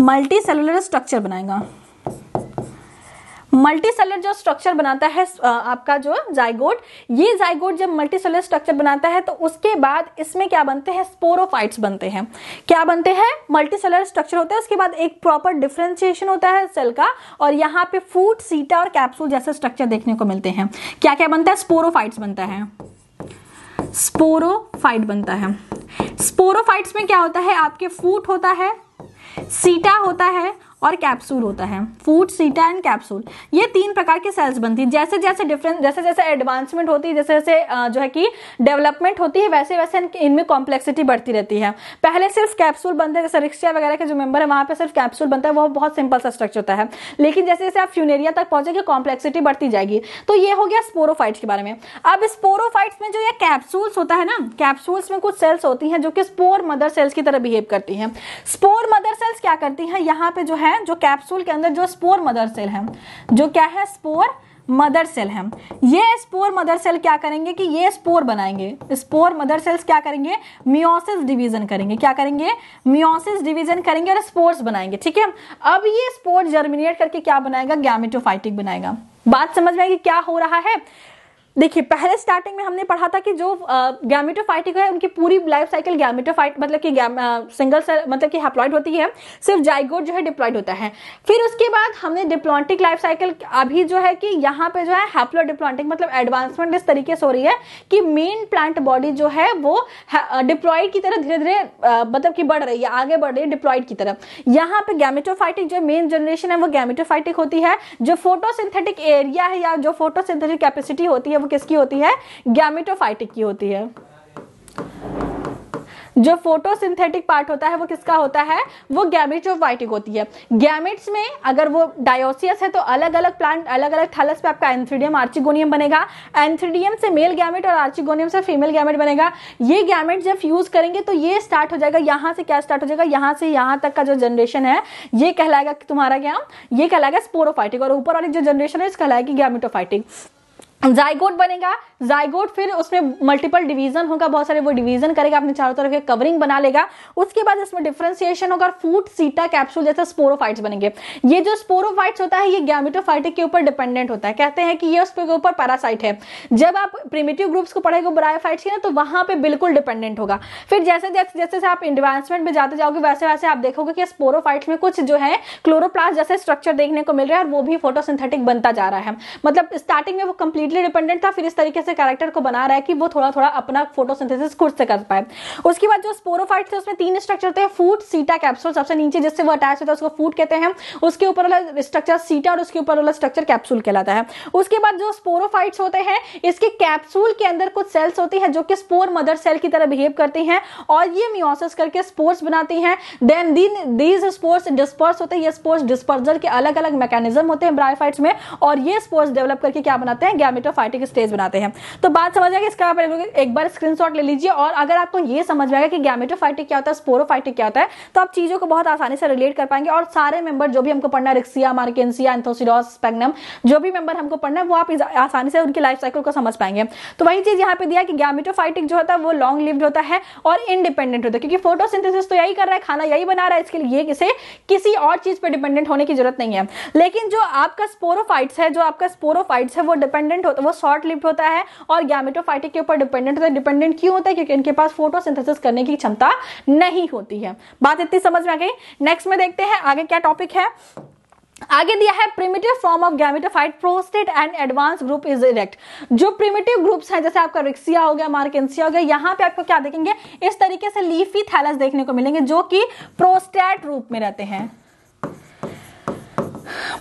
मल्टी सेलुलर स्ट्रक्चर बनाएगा मल्टी सेलर जो स्ट्रक्चर बनाता है आपका जो जायगोट ये जायगोट जब मल्टी सेलर स्ट्रक्चर बनाता है तो उसके बाद इसमें क्या बनते हैं स्पोरोफाइट्स बनते हैं क्या बनते हैं मल्टी सेलर स्ट्रक्चर होता है उसके बाद एक प्रॉपर डिफ्रेंसिएशन होता है सेल का और यहाँ पे फूड सीटा और कैप्सूल जैसे स्ट्रक्चर देखने को मिलते हैं क्या क्या बनता है स्पोरोफाइट्स बनता है स्पोरोफाइट बनता है स्पोरोफाइट्स में क्या होता है आपके फूट होता है सीटा होता है और कैप्सूल होता है फूड सीटा एंड कैप्सूल ये तीन प्रकार की सेल्स बनती है जैसे जैसे डिफरेंस जैसे जैसे एडवांसमेंट होती है जैसे जैसे जो है कि डेवलपमेंट होती है वैसे वैसे इनमें कॉम्प्लेक्सिटी बढ़ती रहती है पहले सिर्फ कैप्सूल बनते हैं जैसे रिक्शा वगैरह के जो मेंबर है वहाँ पर सिर्फ कैप्सूल बनता है वो बहुत सिंपल सा स्ट्रक्चर होता है लेकिन जैसे जैसे आप फ्यूनेरिया तक पहुंचेंगे कॉम्प्लेक्सिटी बढ़ती जाएगी तो ये हो गया स्पोरोफाइट्स के बारे में अब स्पोरोफाइट्स में जो ये कैप्सूल्स होता है ना कैप्सूल्स में कुछ सेल्स होती हैं जो कि स्पोर मदर सेल्स की तरह बिहेव करती हैं स्पोर मदर सेल्स क्या करती हैं यहाँ पे जो है है जो कैप्सूल के अंदर जो स्पोर मदर सेल है जो क्या है स्पोर मदर सेल है ये स्पोर मदर सेल क्या करेंगे कि ये स्पोर बनाएंगे स्पोर मदर सेल्स क्या करेंगे मियोसिस डिवीजन करेंगे क्या करेंगे मियोसिस डिवीजन करेंगे और स्पोर्स बनाएंगे ठीक है अब ये स्पोर जर्मिनेट करके क्या बनाएगा गैमेटोफाइटिक बनाएगा बात समझ में आएगी क्या हो रहा है देखिए पहले स्टार्टिंग में हमने पढ़ा था कि जो गैमेटोफाइटिक है उनकी पूरी लाइफ साइकिल गैमेटोफाइट मतलब कि सिंगल सेल मतलब कि हैप्लॉइड होती है सिर्फ जाइगोट जो है डिप्लॉइड होता है फिर उसके बाद हमने डिप्लॉन्टिक लाइफ साइकिल अभी जो है कि यहाँ पे जो है हैप्लो डिप्लॉन्टिक मतलब एडवांसमेंट इस तरीके से हो रही है कि मेन प्लांट बॉडी जो है वो डिप्लॉइड की तरह धीरे धीरे मतलब कि बढ़ रही है आगे बढ़ रही है डिप्लॉइड की तरफ यहाँ पे गैमेटोफाइटिक जो मेन जनरेशन है वो गैमेटोफाइटिक होती है जो फोटोसिंथेटिक एरिया है या जो फोटोसिंथेटिक कैपेसिटी होती है वो किसकी होती है गैमिटोफाइटिक की होती है जो फोटोसिंथेटिक पार्ट होता है वो किसका होता है वो गैमिटोफाइटिक होती है गैमिट्स में अगर वो डायोसियस है तो अलग अलग प्लांट अलग अलग थैलस पे आपका एंथ्रीडियम आर्चिगोनियम बनेगा एंथ्रीडियम से मेल गैमिट और आर्चिगोनियम से फीमेल गैमिट बनेगा ये गैमिट जब फ्यूज करेंगे तो ये स्टार्ट हो जाएगा यहाँ से क्या स्टार्ट हो जाएगा यहाँ से यहाँ तक का जो जनरेशन है ये कहलाएगा तुम्हारा क्या ये कहलाएगा स्पोरोफाइटिक और ऊपर वाली जो जनरेशन है इस कहलाएगी गैमिटोफाइटिक जाइगोट बनेगा जाइगोट फिर उसमें मल्टीपल डिवीजन होगा बहुत सारे वो डिवीजन करेगा अपने चारों तरफ एक कवरिंग बना लेगा उसके बाद इसमें डिफ्रेंसिएशन होगा और फूड सीटा कैप्सूल जैसे स्पोरोफाइट्स बनेंगे ये जो स्पोरोफाइट्स होता है ये गैमिटोफाइटिक के ऊपर डिपेंडेंट होता है कहते हैं कि ये उसके ऊपर पैरासाइट है जब आप प्रिमेटिव ग्रुप्स को पढ़ेगे ब्रायोफाइट्स की ना तो वहां पर बिल्कुल डिपेंडेंट होगा फिर जैसे जैसे जैसे आप एडवांसमेंट में जाते जाओगे वैसे वैसे आप देखोगे कि स्पोरोफाइट्स में कुछ जो है क्लोरोप्लास्ट जैसे स्ट्रक्चर देखने को मिल रहा है और वो भी फोटोसिंथेटिक बनता जा रहा है मतलब स्टार्टिंग में वो कंप्लीटली डिपेंडेंट था फिर इस तरीके से से कैरेक्टर को बना रहा है कि वो थोड़ा थोड़ा अपना फोटोसिंथेसिस खुद से कर पाए उसके बाद जो स्पोरोफाइट थे उसमें तीन स्ट्रक्चर थे फूड सीटा कैप्सूल सबसे नीचे जिससे वो अटैच होता है उसको फूड कहते हैं उसके ऊपर वाला स्ट्रक्चर सीटा और उसके ऊपर वाला स्ट्रक्चर कैप्सूल कहलाता है उसके बाद जो स्पोरोफाइट्स होते हैं इसके कैप्सूल के अंदर कुछ सेल्स होती है जो कि स्पोर मदर सेल की तरह बिहेव करती हैं और ये मियोसिस करके स्पोर्स बनाती हैं देन दिन दीज स्पोर्स डिस्पर्स होते हैं ये स्पोर्स डिस्पर्जर के अलग अलग मैकेनिज्म होते हैं ब्रायोफाइट्स में और ये स्पोर्स डेवलप करके क्या बनाते हैं गैमेटोफाइटिक स्टेज बनाते हैं तो बात समझ आएगी इसका एक बार स्क्रीन ले लीजिए और अगर आपको ये समझ में आएगा कि गैमेटोफाइटिक क्या होता है स्पोरोफाइटिक क्या होता है तो आप चीज़ों को बहुत आसानी से रिलेट कर पाएंगे और सारे मेंबर जो भी हमको पढ़ना है रिक्सिया मार्केसिया एंथोसिडॉस स्पेग्नम जो भी मेंबर हमको पढ़ना है वो आप आसानी से उनकी लाइफ साइकिल को समझ पाएंगे तो वही चीज़ यहाँ पे दिया कि गैमेटोफाइटिक जो होता है वो लॉन्ग लिव्ड होता है और इंडिपेंडेंट होता है क्योंकि फोटोसिंथेसिस तो यही कर रहा है खाना यही बना रहा है इसके लिए किसे किसी और चीज़ पर डिपेंडेंट होने की जरूरत नहीं है लेकिन जो आपका स्पोरोफाइट्स है जो आपका स्पोरोफाइट्स है वो डिपेंडेंट होता है वो शॉर्ट लिव्ड होता है है और गैमेटोफाइटिक के ऊपर डिपेंडेंट होता है डिपेंडेंट क्यों होता है क्योंकि इनके पास फोटोसिंथेसिस करने की क्षमता नहीं होती है बात इतनी समझ में आ गई नेक्स्ट में देखते हैं आगे क्या टॉपिक है आगे दिया है primitive form of gametophyte prostrate and advance group is erect जो प्रिमिटिव ग्रुप्स हैं जैसे आपका रिक्सिया हो गया मार्केंसिया हो गया यहाँ पे आपको क्या देखेंगे इस तरीके से लीफी थैलस देखने को मिलेंगे जो कि प्रोस्टेट रूप में रहते हैं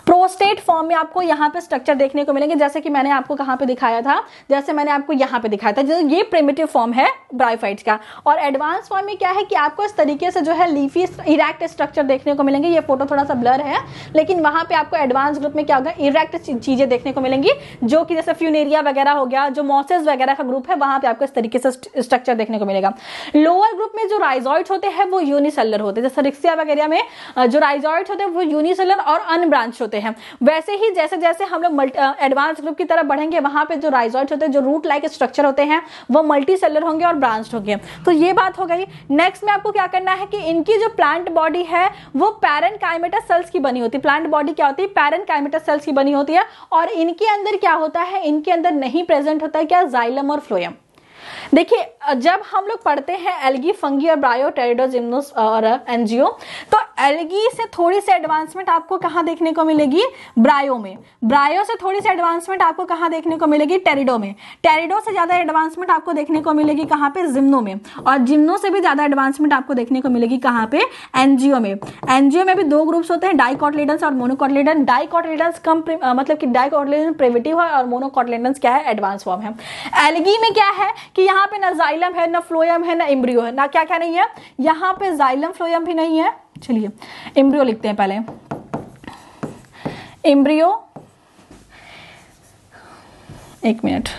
प्रोस्टेट फॉर्म में आपको यहाँ पे स्ट्रक्चर देखने को मिलेंगे जैसे कि मैंने आपको कहाँ पे दिखाया था जैसे मैंने आपको यहाँ पे दिखाया था जैसे ये प्रेमेटिव फॉर्म है ब्राइफाइट का और एडवांस फॉर्म में क्या है कि आपको इस तरीके से जो है लीफी इरेक्ट स्ट्रक्चर देखने को मिलेंगे ये फोटो थोड़ा सा ब्लर है लेकिन वहाँ पर आपको एडवांस ग्रुप में क्या होगा इरेक्ट चीजें देखने को मिलेंगी जो कि जैसे फ्यूनेरिया वगैरह हो गया जो मॉसेज वगैरह का ग्रुप है वहाँ पर आपको इस तरीके से स्ट्रक्चर देखने को मिलेगा लोअर ग्रुप में जो राइजॉइड होते हैं वो यूनिसेलर होते हैं जैसे रिक्सिया वगैरह में जो राइजॉइड होते हैं वो यूनिसेलर और अनब्रा ब्रांच होते हैं वैसे ही जैसे जैसे हम लोग एडवांस ग्रुप की तरफ बढ़ेंगे वहां पे जो राइजॉइड्स होते हैं जो रूट लाइक स्ट्रक्चर होते हैं वो मल्टी सेलर होंगे और ब्रांच होंगे तो ये बात हो गई नेक्स्ट में आपको क्या करना है कि इनकी जो प्लांट बॉडी है वो पैरन कायमेटा सेल्स की बनी होती है प्लांट बॉडी क्या होती है पैरन कायमेटा सेल्स की बनी होती है और इनके अंदर क्या होता है इनके अंदर नहीं प्रेजेंट होता है क्या जाइलम और फ्लोयम देखिए जब हम लोग पढ़ते हैं एलगी फंगी और ब्रायो टेरिडोज और एनजीओ तो एलगी से थोड़ी सी एडवांसमेंट आपको कहाँ देखने को मिलेगी ब्रायो में ब्रायो से थोड़ी सी एडवांसमेंट आपको कहाँ देखने को मिलेगी टेरिडो में टेरिडो से ज़्यादा एडवांसमेंट आपको देखने को मिलेगी कहाँ पे जिम्नो में और जिम्नो से भी ज़्यादा एडवांसमेंट आपको देखने को मिलेगी कहाँ पे एनजीओ में एनजीओ में भी दो ग्रुप्स होते हैं डाइकॉटलेडन्स और मोनोकॉटलेडन डाइकॉटलेडन्स कम मतलब कि डाइकॉटलेडन प्रिवेटिव है और मोनोकॉटलेडन्स क्या है एडवांस फॉर्म है एलगी में क्या है कि यहाँ पे ना जाइलम है ना फ्लोयम है ना इम्ब्रियो है ना क्या क्या नहीं है यहाँ पे जाइलम फ्लोयम भी नहीं है चलिए इम्ब्रियो लिखते हैं पहले इम्ब्रियो एक मिनट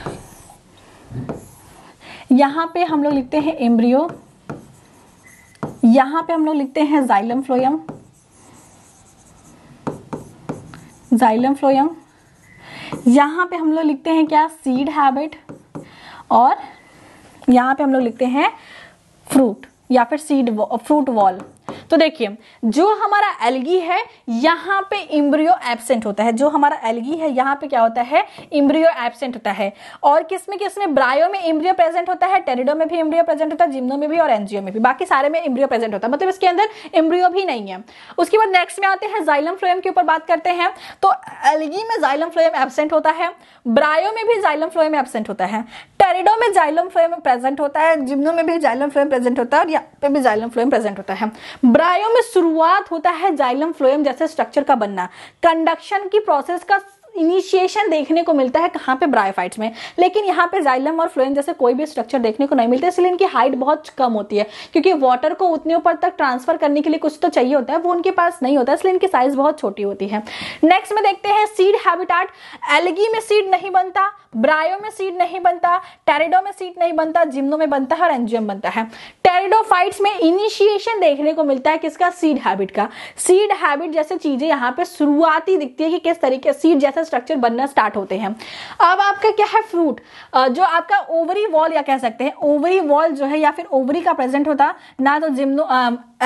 यहाँ पे हम लोग लिखते हैं एम्ब्रियो यहाँ पे हम लोग लिखते हैं जाइलम फ्लोयम जाइलम फ्लोयम यहाँ पे हम लोग लिखते हैं क्या सीड हैबिट और यहाँ पे हम लोग लिखते हैं फ्रूट या फिर सीड फ्रूट वॉल तो देखिए जो हमारा एलगी है यहां पे इम्ब्रियो एबसेंट होता है जो हमारा एलगी है यहां पे क्या होता है इम्ब्रियो एबसेंट होता है और किसमें किसमें ब्रायो में इम्ब्रियो प्रेजेंट होता है टेरिडो में भी इम्ब्रियो प्रेजेंट होता है जिम्नो में भी और एनजीओ में भी बाकी सारे में इम्ब्रियो प्रेजेंट होता है मतलब इसके अंदर इम्ब्रियो भी नहीं है उसके बाद नेक्स्ट में आते हैं जाइलम फ्लोएम के ऊपर बात करते हैं तो एलगी में जाइलम फ्लोएम एबसेंट होता है ब्रायो में भी जाइलम फ्लोएम एबसेंट होता है टेरिडो में जाइलम फ्लोएम प्रेजेंट होता है जिम्नो में भी जाइलम फ्लोएम प्रेजेंट होता है और यहाँ पे भी जाइलम फ्लोएम प्रेजेंट होता है ब्रायो में शुरुआत होता है जाइलम फ्लोएम जैसे स्ट्रक्चर का बनना कंडक्शन की प्रोसेस का इनिशिएशन देखने को मिलता है कहाँ पे ब्रायोफाइट्स में लेकिन यहाँ पे जाइलम और फ्लोएम जैसे कोई भी स्ट्रक्चर देखने को नहीं मिलता है इसलिए इनकी हाइट बहुत कम होती है क्योंकि वाटर को उतने ऊपर तक ट्रांसफर करने के लिए कुछ तो चाहिए होता है वो उनके पास नहीं होता इसलिए इनकी साइज बहुत छोटी होती है नेक्स्ट में देखते हैं सीड हैबिटाट एलगी में सीड नहीं बनता ब्रायो में सीड नहीं बनता टेरिडो में सीड नहीं बनता जिम्नो में बनता है और एंजियम बनता है टेरिडोफाइट्स में इनिशिएशन देखने को मिलता है किसका सीड हैबिट का सीड हैबिट जैसे चीजें यहाँ पे शुरुआती दिखती है कि किस तरीके सीड जैसा स्ट्रक्चर बनना स्टार्ट होते हैं अब आपका क्या है फ्रूट जो आपका ओवरी वॉल या कह सकते हैं ओवरी वॉल जो है या फिर ओवरी का प्रेजेंट होता ना तो जिम्नो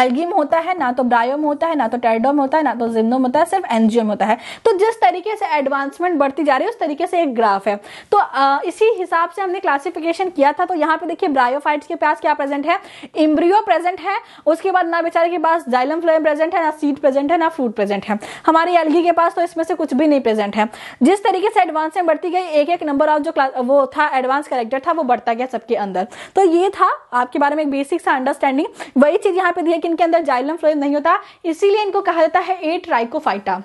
एल्गीम होता है ना तो ब्रायोम होता है ना तो टेरडोम होता है ना तो जिम्नोम होता है सिर्फ एनजियम होता है तो जिस तरीके से एडवांसमेंट बढ़ती जा रही है उस तरीके से एक ग्राफ है तो आ, इसी हिसाब से हमने क्लासिफिकेशन किया था तो यहाँ पे देखिए ब्रायोफाइट्स के पास क्या प्रेजेंट है इम्ब्रियो प्रेजेंट है उसके बाद ना बेचारे के पास जाइलम फ्लोएम प्रेजेंट है ना सीड प्रेजेंट है ना फ्रूट प्रेजेंट है हमारे एल्गी के पास तो इसमें से कुछ भी नहीं प्रेजेंट है जिस तरीके से एडवांसमेंट बढ़ती गई एक एक नंबर ऑफ जो वो था एडवांस करेक्टर था वो बढ़ता गया सबके अंदर तो ये था आपके बारे में एक बेसिक सा अंडरस्टैंडिंग वही चीज यहाँ पे दी है इनके अंदर जाइलम फ्लोएम नहीं होता इसीलिए इनको कहा जाता है ए ट्राइकोफाइटा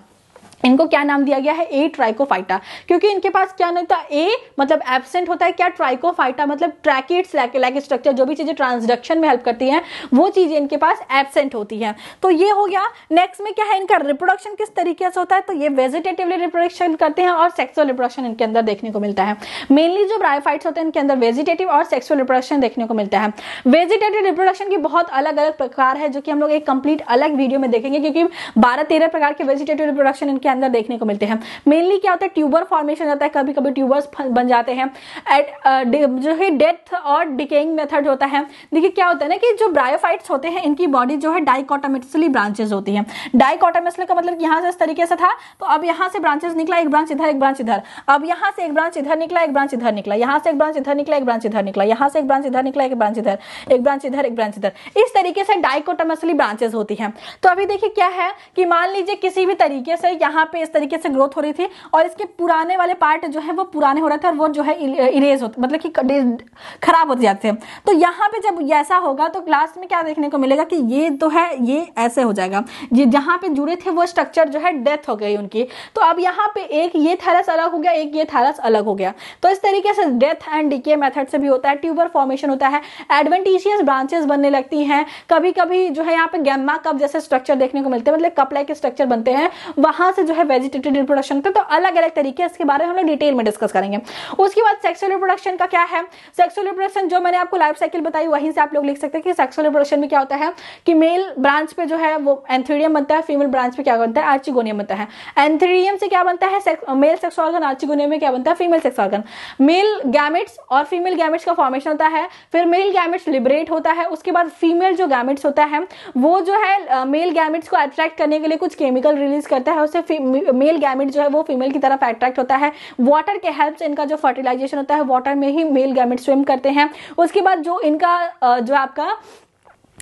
इनको क्या नाम दिया गया है ए ट्राइकोफाइटा क्योंकि इनके पास क्या नहीं था ए मतलब एबसेंट होता है क्या ट्राइकोफाइटा मतलब ट्रैकेट्स लैके स्ट्रक्चर जो भी चीज़ें ट्रांसडक्शन में हेल्प करती हैं वो चीज़ें इनके पास एबसेंट होती हैं तो ये हो गया नेक्स्ट में क्या है इनका रिप्रोडक्शन किस तरीके से होता है तो ये वेजिटेटिवली रिप्रोडक्शन करते हैं और सेक्सुअल रिप्रोडक्शन इनके अंदर देखने को मिलता है मेनली जो ब्रायोफाइट्स होते हैं इनके अंदर वेजिटेटिव और सेक्सुअल रिप्रोडक्शन देखने को मिलता है वेजिटेटिव रिप्रोडक्शन की बहुत अलग अलग प्रकार है जो कि हम लोग एक कंप्लीट अलग वीडियो में देखेंगे क्योंकि बारह तेरह प्रकार के वेजिटेटिव रिप्रोडक्शन इनके अंदर देखने को मिलते हैं मेनली क्या होता है ट्यूबर फॉर्मेशन होता है कभी कभी ट्यूबर्स बन जाते हैं एट जो है डेथ और डिकेइंग मेथड होता है देखिए क्या होता है ना कि जो ब्रायोफाइट्स होते हैं इनकी बॉडी जो है डाइकोटामिटसली ब्रांचेज होती है डाइकोटामिटसली का मतलब यहाँ से इस तरीके से था तो अब यहाँ से ब्रांचेस निकला एक ब्रांच इधर एक ब्रांच इधर अब यहाँ से एक ब्रांच इधर निकला एक ब्रांच इधर निकला यहाँ से एक ब्रांच इधर निकला एक ब्रांच इधर निकला यहाँ से एक ब्रांच इधर निकला एक ब्रांच इधर एक ब्रांच इधर एक ब्रांच इधर इस तरीके से डाइकोटामसली ब्रांचेस होती है तो अभी देखिए क्या है कि मान लीजिए किसी भी तरीके से यहाँ यहाँ पे इस तरीके से ग्रोथ हो रही थी और इसके पुराने वाले पार्ट जो है वो पुराने हो रहे थे और वो जो है इरेज होते मतलब कि खराब होते जाते हैं तो यहाँ पे जब ऐसा होगा तो लास्ट में क्या देखने को मिलेगा कि ये तो है ये ऐसे हो जाएगा ये जहाँ पे जुड़े थे वो स्ट्रक्चर जो है डेथ हो गई उनकी तो अब यहाँ पे एक ये थैलस अलग हो गया एक ये थैलस अलग हो गया तो इस तरीके से डेथ एंड डीके मेथड से भी होता है ट्यूबर फॉर्मेशन होता है एडवेंटिशियस ब्रांचेस बनने लगती हैं कभी कभी जो है यहाँ पे गैम्मा कप जैसे स्ट्रक्चर देखने को मिलते हैं मतलब कप लाइक स्ट्रक्चर बनते हैं वहां से जो है वेजिटेटिव रिप्रोडक्शन होता है तो अलग अलग तरीके इसके बारे में हम लोग डिटेल में डिस्कस करेंगे उसके बाद सेक्सुअल रिप्रोडक्शन का क्या है सेक्सुअल रिप्रोडक्शन जो मैंने आपको लाइफ साइकिल बताई वहीं से आप लोग लिख सकते हैं कि सेक्सुअल रिप्रोडक्शन में क्या होता है कि मेल ब्रांच पे जो है वो एंथ्रीडियम बनता है फीमेल ब्रांच पे क्या बनता है आर्चिगोनियम बनता है एंथ्रीडियम से क्या बनता है मेल सेक्स ऑर्गन आर्चिगोनियम में क्या बनता है female sex organ male gametes और फीमेल गैमेट्स का फॉर्मेशन होता है फिर मेल गैमेट्स लिबरेट होता है उसके बाद फीमेल जो गैमेट्स होता है वो जो है मेल गैमेट्स को अट्रैक्ट करने के लिए कुछ केमिकल रिलीज करता है उसे मेल गैमिट जो है वो फीमेल की तरफ अट्रैक्ट होता है वाटर के हेल्प से इनका जो फर्टिलाइजेशन होता है वाटर में ही मेल गैमिट स्विम करते हैं उसके बाद जो इनका जो आपका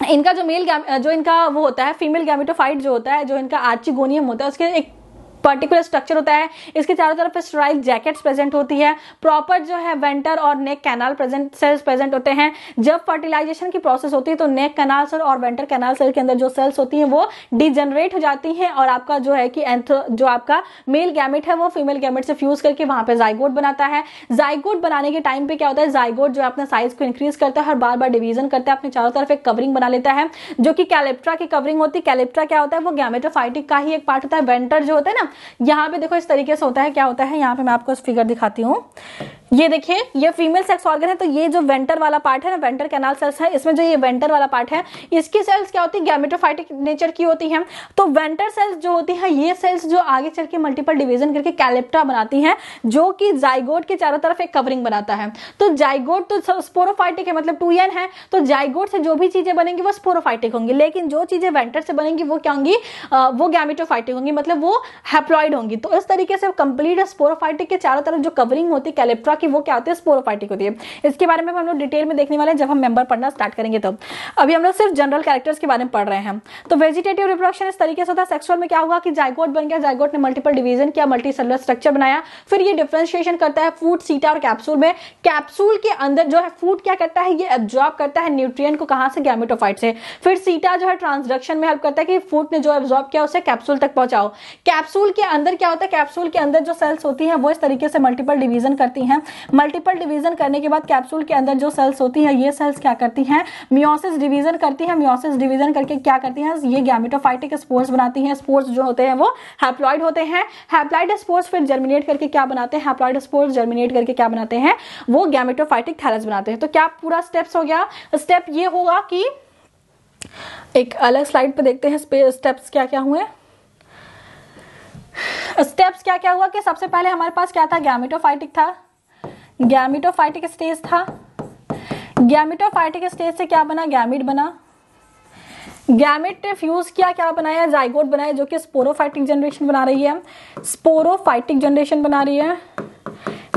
इनका जो मेल जो इनका वो होता है फीमेल गैमिटोफाइट जो होता है जो इनका आर्चिगोनियम होता है उसके एक पर्टिकुलर स्ट्रक्चर होता है इसके चारों तरफ स्ट्राइक जैकेट्स प्रेजेंट होती है प्रॉपर जो है वेंटर और neck canal present cells present होते हैं जब फर्टिलाइजेशन की प्रोसेस होती है तो नेक कैनाल सेल और वेंटर कैनाल सेल के अंदर जो सेल्स होती हैं वो डिजनरेट हो जाती हैं और आपका जो है कि एंथ्रो जो आपका मेल गैमिट है वो फीमेल गैमेट से फ्यूज करके वहां पर जाइगोट बनाता है जाइगोट बनाने के टाइम पे क्या होता है जाइगोट जो है अपना साइज को इंक्रीज करता है और बार बार डिवीजन करता है अपने चारों तरफ एक कवरिंग बना लेता है जो कि कैलेप्ट्रा की कवरिंग होती है कैलेप्ट्रा क्या होता है वो गैमेटोफाइटिक का ही एक पार्ट होता है वेंटर जो होता है ना यहाँ पे देखो इस तरीके से होता है क्या होता है यहाँ पे मैं आपको फिगर दिखाती हूँ ये देखिए ये फीमेल सेक्स ऑर्गन है तो ये जो वेंटर वाला पार्ट है ना वेंटर कैनाल सेल्स है इसमें जो ये वेंटर वाला पार्ट है इसकी सेल्स क्या होती है गैमेटोफाइटिक नेचर की होती है तो वेंटर सेल्स जो होती है ये सेल्स जो आगे चल के मल्टीपल डिविजन करके कैलेप्टा बनाती है जो कि जाइगोट के चारों तरफ एक कवरिंग बनाता है तो जाइगोट तो स्पोरोफाइटिक है मतलब टू है तो जाइगोट से जो भी चीजें बनेंगी वो स्पोरोफाइटिक होंगी लेकिन जो चीजें वेंटर से बनेंगी वो क्या होंगी वो गैमेटोफाइटिक होंगी मतलब वो हैप्लॉइड होंगी तो इस तरीके से कंप्लीट स्पोरोफाइटिक के चारों तरफ जो कवरिंग होती है कैलेप्ट्रा कि वो क्या होती है स्पोरोफाइटिक होती है इसके बारे में हम लोग डिटेल में देखने वाले हैं जब हम मेंबर पढ़ना स्टार्ट करेंगे तब तो। अभी हम लोग सिर्फ जनरल कैरेक्टर्स के बारे में पढ़ रहे हैं तो वेजिटेटिव रिप्रोडक्शन इस तरीके से होता है सेक्सुअल में क्या हुआ कि जायगोट बन गया जायगोट ने मल्टीपल डिवीजन किया मल्टी सेलर स्ट्रक्चर बनाया फिर ये डिफ्रेंशिएशन करता है फूड सीटा और कैप्सूल में कैप्सूल के अंदर जो है फूड क्या करता है ये एब्जॉर्ब करता है न्यूट्रिएंट को कहां से गैमेटोफाइट से फिर सीटा जो है ट्रांसडक्शन में हेल्प करता है कि फूड ने जो एब्जॉर्ब किया उसे कैप्सूल तक पहुंचाओ कैप्सूल के अंदर क्या होता है कैप्सूल के अंदर जो सेल्स होती हैं वो इस तरीके से मल्टीपल डिवीजन करती हैं मल्टीपल डिवीजन करने के बाद कैप्सूल के अंदर जो सेल्स होती है ये सेल्स क्या करती हैं मियोसिस डिवीजन करती हैं मियोसिस डिवीजन करके क्या करती हैं ये गैमिटोफाइटिक स्पोर्स बनाती हैं स्पोर्स जो होते हैं वो हैप्लॉइड होते हैं हैप्लाइड स्पोर्स फिर जर्मिनेट करके क्या बनाते हैं हैप्लॉइड स्पोर्स जर्मिनेट करके क्या बनाते हैं वो गैमिटोफाइटिक थैलस बनाते हैं तो क्या पूरा स्टेप्स हो गया स्टेप ये होगा कि एक अलग स्लाइड पर देखते हैं स्टेप्स क्या क्या हुए स्टेप्स क्या क्या हुआ कि सबसे पहले हमारे पास क्या था गैमिटोफाइटिक था गैमिटोफाइटिक स्टेज था गैमिटोफाइटिक स्टेज से क्या बना गैमिट बना गैमिट ने फ्यूज किया क्या बनाया जाइगोट बनाया जो कि स्पोरोफाइटिक जनरेशन बना रही है स्पोरोफाइटिक जनरेशन बना रही है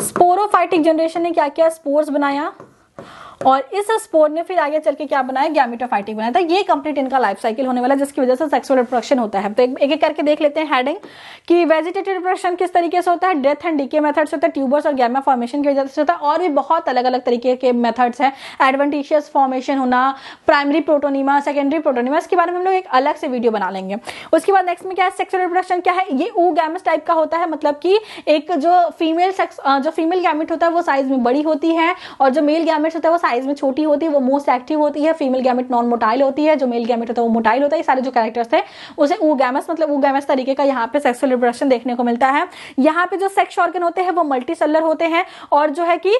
स्पोरोफाइटिक जनरेशन ने क्या किया स्पोर्स बनाया और इस स्पोर ने फिर आगे चल के क्या बनाया गैमिटोफाइटिक बनाया था तो ये कंप्लीट इनका लाइफ साइकिल होने वाला है जिसकी वजह से सेक्सुअल रिप्रोडक्शन होता है तो एक एक करके देख लेते हैं हेडिंग कि वेजिटेटिव रिप्रोडक्शन किस तरीके से होता है डेथ एंड डीके मेथड से होता है ट्यूबर्स और गैमा फॉर्मेशन की वजह से होता है और भी बहुत अलग अलग तरीके के मेथड्स हैं एडवेंटिशियस फॉर्मेशन होना प्राइमरी प्रोटोनिमा सेकेंडरी प्रोटोनिमा इसके बारे में हम लोग एक अलग से वीडियो बना लेंगे उसके बाद नेक्स्ट में क्या है सेक्सुअल रिप्रोडक्शन क्या है ये ऊ गैमस टाइप का होता है मतलब कि एक जो फीमेल सेक्स जो फीमेल गैमिट होता है वो साइज में बड़ी होती है और जो मेल गैमिट होता है वो साइज में छोटी होती है वो मोस्ट एक्टिव होती है फीमेल गैमेट नॉन मोटाइल होती है जो मेल गैमेट होता है वो मोटाइल होता है ये सारे जो कैरेक्टर्स थे उसे गैमस मतलब गैमस तरीके का यहाँ पे सेक्सुअल रिप्रोडक्शन देखने को मिलता है यहाँ पे जो सेक्स ऑर्गन होते हैं वो मल्टी सेलर होते हैं और जो है कि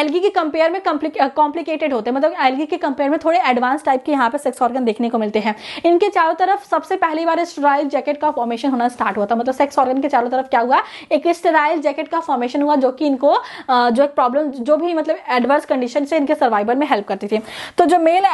एलगी के कंपेयर में कॉम्प्लिकेटेड होते हैं मतलब एलगी के कंपेयर में थोड़े एडवांस टाइप के यहाँ पे सेक्स ऑर्गन देखने को मिलते हैं इनके चारों तरफ सबसे पहली बार स्टराइल जैकेट का फॉर्मेशन होना स्टार्ट हुआ था मतलब सेक्स ऑर्गन के चारों तरफ क्या हुआ एक स्टराइल जैकेट का फॉर्मेशन हुआ जो कि इनको जो एक प्रॉब्लम जो भी मतलब एडवर्स कंडीशन से इनके सर्वाइवल में हेल्प करती थी तो जो मेल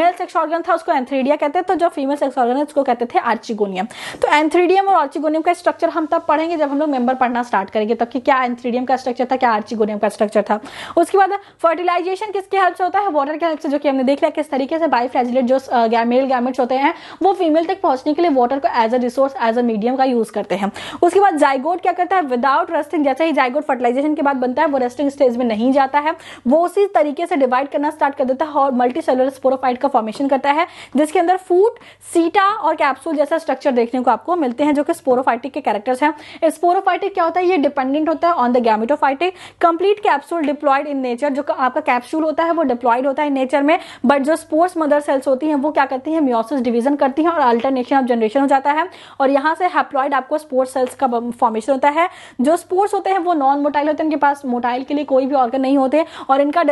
मेल सेक्स ऑर्गन था उसको एंथ्रीडिया कहते हैं तो जो फीमेल सेक्स ऑर्गन है उसको कहते थे आर्चिगोनियम तो एंथ्रीडियम और आर्चिगोनियम का स्ट्रक्चर हम तब पढ़ेंगे जब हम लोग मेंबर पढ़ना स्टार्ट करेंगे तब तो कि क्या एंथ्रीडियम का स्ट्रक्चर था क्या आर्चिगोनियम का स्ट्रक्चर था उसके बाद फर्टिलाइजेशन किसके हेल्प से होता है वाटर के हेल्प से जो कि हमने देख लिया किस तरीके से बाई फ्रेजिलेट जो मेल गैमेट्स होते हैं वो फीमेल तक पहुंचने के लिए वाटर को as a resource as a medium का यूज करते हैं उसके बाद जाइगोट क्या करता है विदाउट रेस्टिंग जैसे ही जाइगोट फर्टिलाइजेशन के बाद बनता है वो रेस्टिंग स्टेज में नहीं जाता है वो उसी तरीके से डिवाइड करना स्टार्ट कर देता है और मल्टी सेलर स्पोरोफाइट का फॉर्मेशन करता है जिसके अंदर फूट सीटा और कैप्सूल जैसा स्ट्रक्चर देखने को आपको मिलते हैं जो कि स्पोरोफाइटिक के कैरेक्टर्स हैं स्पोरोफाइटिक क्या होता है ये डिपेंडेंट होता है on the gametophytic complete capsule diploid in nature जो आपका कैप्सूल होता है वो डिप्लॉयड होता है नेचर में बट जो स्पोर्ट्स मदर सेल्स होती हैं वो क्या करती हैं म्योसिस डिवीजन करती हैं और अल्टरनेशन ऑफ जनरेशन हो जाता है और यहाँ से हैप्लॉइड आपको स्पोर्ट्स सेल्स का फॉर्मेशन होता है जो स्पोर्ट्स होते हैं वो नॉन मोटाइल होते हैं इनके पास मोटाइल के लिए कोई भी ऑर्गन नहीं होते और इनका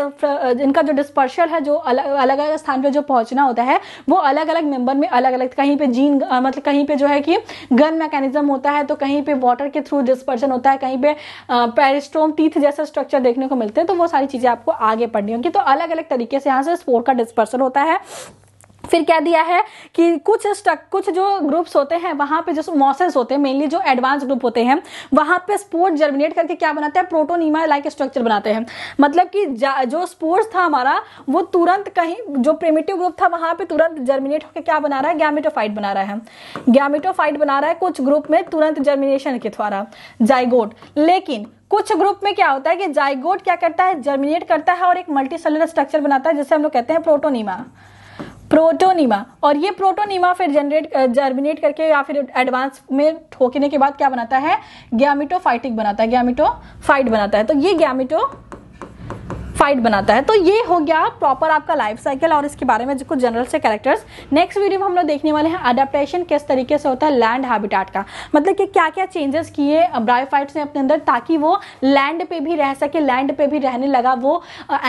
इनका जो डिस्पर्शल है जो अलग अलग स्थान पर जो पहुंचना होता है वो अलग अलग मेंबर में अलग अलग कहीं पे जीन मतलब कहीं पे जो है कि गन मैकेनिज्म होता है तो कहीं पे वाटर के थ्रू डिस्पर्शन होता है कहीं पे पेरिस्ट्रोम टीथ जैसा स्ट्रक्चर देखने को मिलते हैं तो वो सारी चीज़ें आपको आगे पढ़नी होंगी तो अलग अलग तरीके से यहाँ से स्पोर का डिस्पर्सन होता है फिर क्या दिया है कि कुछ स्टक कुछ जो ग्रुप्स होते हैं वहां पे जो मॉसेस होते हैं मेनली जो एडवांस ग्रुप होते हैं वहां पे स्पोर्ट जर्मिनेट करके क्या बनाते हैं प्रोटोनिमा लाइक स्ट्रक्चर बनाते हैं मतलब कि जो स्पोर्ट्स था हमारा वो तुरंत कहीं जो प्रेमेटिव ग्रुप था वहां पर तुरंत जर्मिनेट होकर क्या बना रहा है गैमिटोफाइट बना रहा है गैमिटोफाइट बना रहा है कुछ ग्रुप में तुरंत जर्मिनेशन के द्वारा जाइगोट लेकिन कुछ ग्रुप में क्या होता है कि जाइगोट क्या करता है जर्मिनेट करता है और एक मल्टी स्ट्रक्चर बनाता है जिसे हम लोग कहते हैं प्रोटोनिमा प्रोटोनिमा और ये प्रोटोनिमा फिर जनरेट जर्मिनेट करके या फिर एडवांस में ठोकने के बाद क्या बनाता है गैमिटोफाइटिक बनाता है गैमिटोफाइट बनाता है तो ये गैमिटो फाइट बनाता है तो ये हो गया प्रॉपर आपका लाइफ साइकिल और इसके बारे में कुछ जनरल से कैरेक्टर्स नेक्स्ट वीडियो में हम लोग देखने वाले हैं अडेप्टेशन किस तरीके से होता है लैंड हैबिटाट का मतलब कि क्या क्या चेंजेस किए ब्रायोफाइट्स ने अपने अंदर ताकि वो लैंड पे भी रह सके लैंड पे भी रहने लगा वो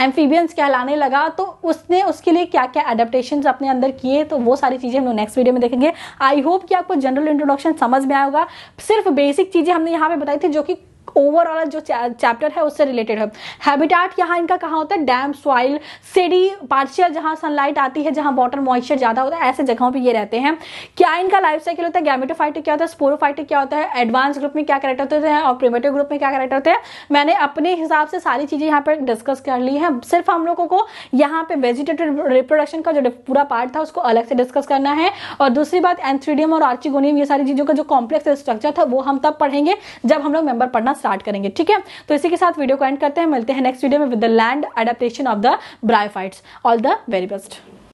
एम्फीबियंस कहलाने लगा तो उसने उसके लिए क्या क्या अडेप्टेशन अपने अंदर किए तो वो सारी चीज़ें हम लोग नेक्स्ट वीडियो में देखेंगे आई होप कि आपको जनरल इंट्रोडक्शन समझ में आएगा सिर्फ बेसिक चीज़ें हमने यहाँ पे बताई थी जो कि ओवरऑल जो चैप्टर है उससे रिलेटेड है हैबिटाट यहाँ इनका कहाँ होता है डैम सॉइल सीडी पार्शियल जहाँ सनलाइट आती है जहाँ वाटर मॉइस्चर ज़्यादा होता है ऐसे जगहों पर ये रहते हैं क्या इनका लाइफ साइकिल होता है गैमेटोफाइटिक क्या होता है स्पोरोफाइटिक क्या होता है एडवांस ग्रुप में क्या करेक्टर होते हैं और प्रीमेटिव ग्रुप में क्या करेक्टर होते हैं मैंने अपने हिसाब से सारी चीज़ें यहाँ पर डिस्कस कर ली है सिर्फ हम लोगों को यहाँ पे वेजिटेटिव रिप्रोडक्शन का जो पूरा पार्ट था उसको अलग से डिस्कस करना है और दूसरी बात एंथ्रीडियम और आर्चिगोनियम ये सारी चीज़ों का जो कॉम्प्लेक्स स्ट्रक्चर था वो हम तब पढ़ेंगे जब हम लोग मेंबर पढ़ना स्टार्ट करेंगे ठीक है तो इसी के साथ वीडियो को एंड करते हैं मिलते हैं नेक्स्ट वीडियो में with the land adaptation of the bryophytes all the very best